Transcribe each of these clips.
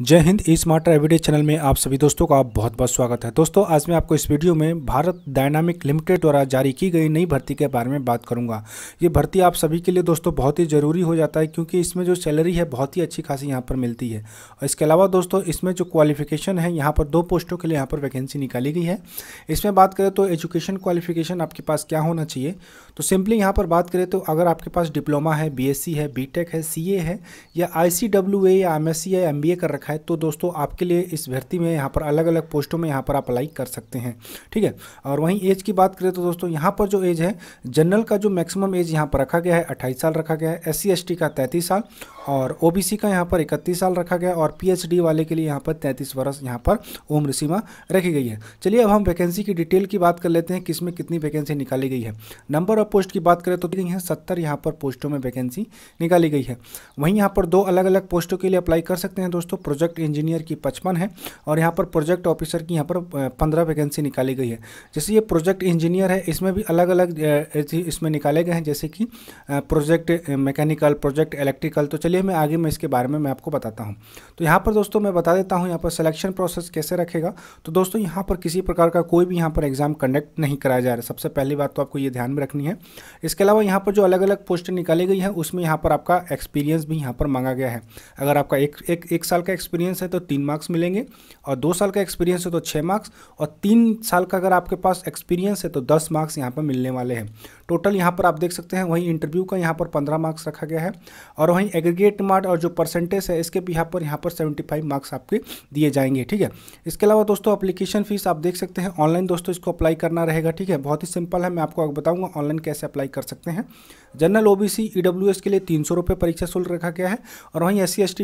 जय हिंद e smarter everyday channel में आप सभी दोस्तों का बहुत बहुत स्वागत है दोस्तों आज मैं आपको इस वीडियो में भारत डायनामिक लिमिटेड द्वारा जारी की गई नई भर्ती के बारे में बात करूंगा ये भर्ती आप सभी के लिए दोस्तों बहुत ही ज़रूरी हो जाता है क्योंकि इसमें जो सैलरी है बहुत ही अच्छी खासी यहाँ पर मिलती है और इसके अलावा दोस्तों इसमें जो क्वालिफिकेशन है यहाँ पर दो पोस्टों के लिए यहाँ पर वैकेंसी निकाली गई है इसमें बात करें तो एजुकेशन क्वालिफिकेशन आपके पास क्या होना चाहिए तो सिंपली यहाँ पर बात करें तो अगर आपके पास डिप्लोमा है बी है बी है सी है या आई या एम या एम कर कर रखा है तो दोस्तों आपके लिए इस भर्ती में यहाँ पर अलग अलग पोस्टों में यहाँ पर आप अप्लाई कर सकते हैं ठीक है और वहीं एज की बात करें तो दोस्तों यहाँ पर जो एज है जनरल का जो मैक्सिमम एज यहाँ पर रखा गया है अट्ठाईस साल रखा गया है एस सी का तैंतीस साल और ओबीसी का यहाँ पर इकतीस साल रखा गया और पीएचडी वाले के लिए यहाँ पर तैंतीस वर्ष यहाँ पर उम्र सीमा रखी गई है चलिए अब हम वैकेंसी की डिटेल की बात कर लेते हैं किसमें कितनी वैकेंसी निकाली गई है नंबर ऑफ पोस्ट की बात करें तो दी गई है सत्तर यहाँ पर पोस्टों में वैकेंसी निकाली गई है वहीं यहाँ पर दो अलग अलग पोस्टों के लिए अप्लाई कर सकते हैं दोस्तों प्रोजेक्ट इंजीनियर की पचपन है और यहाँ पर प्रोजेक्ट ऑफिसर की यहाँ पर पंद्रह वैकेंसी निकाली गई है जैसे ये प्रोजेक्ट इंजीनियर है इसमें भी अलग अलग इसमें निकाले गए हैं जैसे कि प्रोजेक्ट मैकेनिकल प्रोजेक्ट इलेक्ट्रिकल तो चलिए चलिए मैं आगे मैं इसके बारे में मैं आपको बताता हूँ तो यहाँ पर दोस्तों मैं बता देता हूँ यहाँ पर सिलेक्शन प्रोसेस कैसे रखेगा तो दोस्तों यहाँ पर किसी प्रकार का कोई भी यहाँ पर एग्ज़ाम कंडक्ट नहीं कराया जा रहा सबसे पहली बात तो आपको ये ध्यान में रखनी है इसके अलावा यहाँ पर जो अलग अलग पोस्ट निकाली गई है उसमें यहाँ पर आपका एक्सपीरियंस भी यहाँ पर मांगा गया है अगर आपका एक एक, एक साल का एक्सपीरियंस है तो तीन मार्क्स मिलेंगे और दो साल का एक्सपीरियंस है तो छः मार्क्स और तीन साल का अगर आपके पास एक्सपीरियंस है तो दस मार्क्स यहाँ पर मिलने वाले हैं टोटल यहाँ पर आप देख सकते हैं वहीं इंटरव्यू का यहाँ पर पंद्रह मार्क्स रखा गया है और वहीं एग्रीगेट एट मार्क और जो परसेंटेज है इसके भी यहाँ पर यहाँ पर सेवेंटी फाइव मार्क्स आपके दिए जाएंगे ठीक है इसके अलावा दोस्तों अप्लीकेशन फीस आप देख सकते हैं ऑनलाइन दोस्तों इसको अप्लाई करना रहेगा ठीक है बहुत ही सिंपल है मैं आपको बताऊँगा ऑनलाइन कैसे अप्लाई कर सकते हैं जनरल ओ बी के लिए तीन परीक्षा शुल्क रखा गया है और वहीं एस सी एस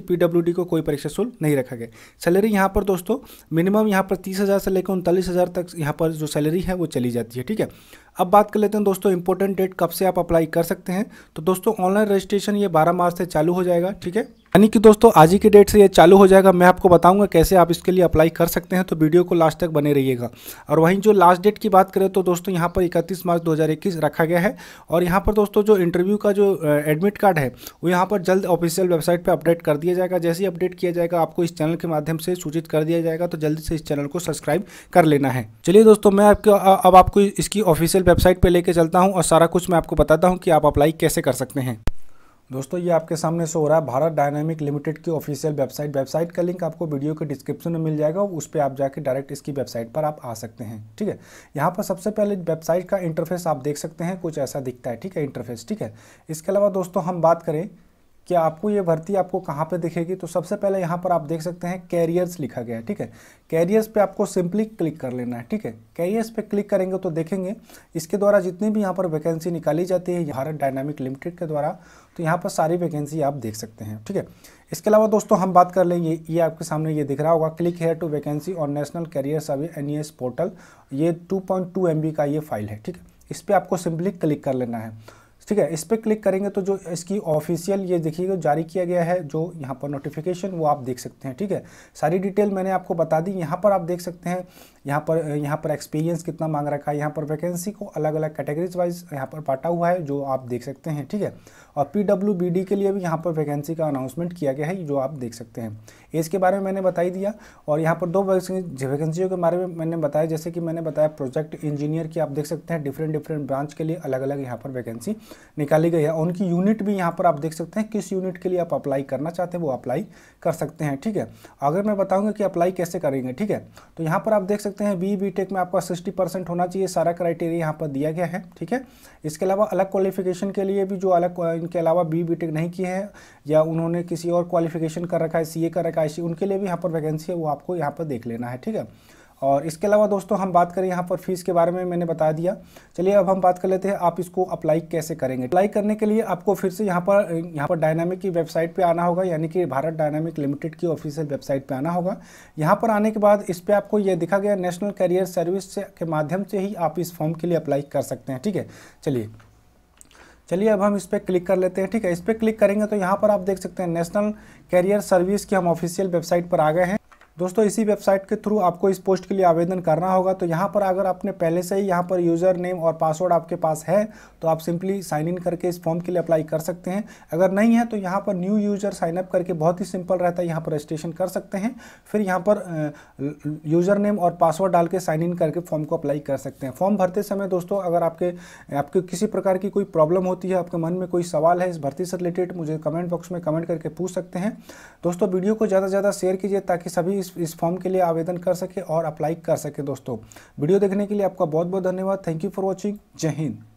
को कोई परीक्षा शुल्क नहीं रखा गया सैलरी यहाँ पर दोस्तों मिनिमम यहाँ पर तीस से लेकर उनतालीस तक यहाँ पर जो सैलरी है वो चली जाती है ठीक है अब बात कर लेते हैं दोस्तों इंपॉर्टेंट डेट कब से आप अप्लाई कर सकते हैं तो दोस्तों ऑनलाइन रजिस्ट्रेशन ये 12 मार्च से चालू हो जाएगा ठीक है यानी कि दोस्तों आज ही के डेट से ये चालू हो जाएगा मैं आपको बताऊंगा कैसे आप इसके लिए अप्लाई कर सकते हैं तो वीडियो को लास्ट तक बने रहिएगा और वहीं जो लास्ट डेट की बात करें तो दोस्तों यहाँ पर 31 मार्च 2021 रखा गया है और यहाँ पर दोस्तों जो इंटरव्यू का जो एडमिट कार्ड है वो यहाँ पर जल्द ऑफिशियल वेबसाइट पर अपडेट कर दिया जाएगा जैसे ही अपडेट किया जाएगा आपको इस चैनल के माध्यम से सूचित कर दिया जाएगा तो जल्दी से इस चैनल को सब्सक्राइब कर लेना है चलिए दोस्तों मैं आपको अब आपको इसकी ऑफिशियल वेबसाइट पर लेकर चलता हूँ और सारा कुछ मैं आपको बताता हूँ कि आप अप्लाई कैसे कर सकते हैं दोस्तों ये आपके सामने शो हो रहा है भारत डायनामिक लिमिटेड की ऑफिशियल वेबसाइट वेबसाइट का लिंक आपको वीडियो के डिस्क्रिप्शन में मिल जाएगा उस पर आप जाके डायरेक्ट इसकी वेबसाइट पर आप आ सकते हैं ठीक है यहाँ पर सबसे पहले वेबसाइट का इंटरफेस आप देख सकते हैं कुछ ऐसा दिखता है ठीक है इंटरफेस ठीक है इसके अलावा दोस्तों हम बात करें कि आपको ये भर्ती आपको कहाँ पे दिखेगी तो सबसे पहले यहाँ पर आप देख सकते हैं कैरियर्स लिखा गया है ठीक है कैरियर्स पे आपको सिंपली क्लिक कर लेना है ठीक है कैरियर्स पे क्लिक करेंगे तो देखेंगे इसके द्वारा जितनी भी यहाँ पर वैकेंसी निकाली जाती है भारत डायनामिक लिमिटेड के द्वारा तो यहाँ पर सारी वैकेंसी आप देख सकते हैं ठीक है इसके अलावा दोस्तों हम बात कर लेंगे ये आपके सामने ये दिख रहा होगा क्लिक हेयर टू वैकेंसी और national career service N portal ये टू पॉइंट का ये फाइल है ठीक है इस पर आपको सिंपली क्लिक कर लेना है ठीक है इस पर क्लिक करेंगे तो जो इसकी ऑफिशियल ये देखिएगा जारी किया गया है जो यहाँ पर नोटिफिकेशन वो आप देख सकते हैं ठीक है सारी डिटेल मैंने आपको बता दी यहाँ पर आप देख सकते हैं यहाँ पर यहाँ पर एक्सपीरियंस कितना मांग रखा है यहाँ पर वैकेंसी को अलग अलग कैटेगरीज वाइज यहाँ पर बांटा हुआ है जो आप देख सकते हैं ठीक है और पी के लिए भी यहाँ पर वैकेंसी का अनाउंसमेंट किया गया है जो आप देख सकते हैं एज के बारे में मैंने बताई दिया और यहाँ पर दो वैकेंसियों के बारे में मैंने बताया जैसे कि मैंने बताया प्रोजेक्ट इंजीनियर की आप देख सकते हैं डिफरेंट डिफरेंट ब्रांच के लिए अलग अलग यहाँ पर वैकेंसी निकाली गई है उनकी यूनिट भी यहाँ पर आप देख सकते हैं किस यूनिट के लिए आप अप्लाई करना चाहते हैं वो अप्लाई कर सकते हैं ठीक है अगर मैं बताऊँगा कि अप्लाई कैसे करेंगे ठीक है तो यहाँ पर आप देख सकते हैं बी बी टेक में आपका सिक्सटी परसेंट होना चाहिए सारा क्राइटेरिया यहाँ पर दिया गया है ठीक है इसके अलावा अलग क्वालिफिकेशन के लिए भी जो अलग इनके अलावा बी बी टेक नहीं किए हैं या उन्होंने किसी और क्वालिफिकेशन कर रखा है सी ए कर रखा है उनके लिए भी यहाँ पर वैकेंसी है वो आपको यहाँ पर देख लेना है ठीक है और इसके अलावा दोस्तों हम बात करें यहाँ पर फीस के बारे में मैंने बता दिया चलिए अब हम बात कर लेते हैं आप इसको अप्लाई कैसे करेंगे अप्लाई करने के लिए आपको फिर से यहाँ पर यहाँ पर डायनामिक की वेबसाइट पे आना होगा यानी कि भारत डायनामिक लिमिटेड की ऑफिशियल वेबसाइट पे आना होगा यहाँ पर आने के बाद इस पर आपको यह दिखा गया नेशनल कैरियर सर्विस के माध्यम से ही आप इस फॉर्म के लिए अप्लाई कर सकते हैं ठीक है चलिए चलिए अब हम इस पर क्लिक कर लेते हैं ठीक है इस पर क्लिक करेंगे तो यहाँ पर आप देख सकते हैं नेशनल कैरियर सर्विस की हम ऑफिशियल वेबसाइट पर आ गए हैं दोस्तों इसी वेबसाइट के थ्रू आपको इस पोस्ट के लिए आवेदन करना होगा तो यहाँ पर अगर आपने पहले से ही यहाँ पर यूज़र नेम और पासवर्ड आपके पास है तो आप सिंपली साइन इन करके इस फॉर्म के लिए अप्लाई कर सकते हैं अगर नहीं है तो यहाँ पर न्यू यूज़र साइन अप करके बहुत ही सिंपल रहता है यहाँ पर रजिस्ट्रेशन कर सकते हैं फिर यहाँ पर यूज़र नेम और पासवर्ड डाल के साइन इन करके फॉर्म को अप्लाई कर सकते हैं फॉर्म भरते समय दोस्तों अगर आपके आपके किसी प्रकार की कोई प्रॉब्लम होती है आपके मन में कोई सवाल है इस भर्ती से रिलेटेड मुझे कमेंट बॉक्स में कमेंट करके पूछ सकते हैं दोस्तों वीडियो को ज़्यादा से ज़्यादा शेयर कीजिए ताकि सभी इस इस फॉर्म के लिए आवेदन कर सके और अप्लाई कर सके दोस्तों वीडियो देखने के लिए आपका बहुत बहुत धन्यवाद थैंक यू फॉर वॉचिंग जय हिंद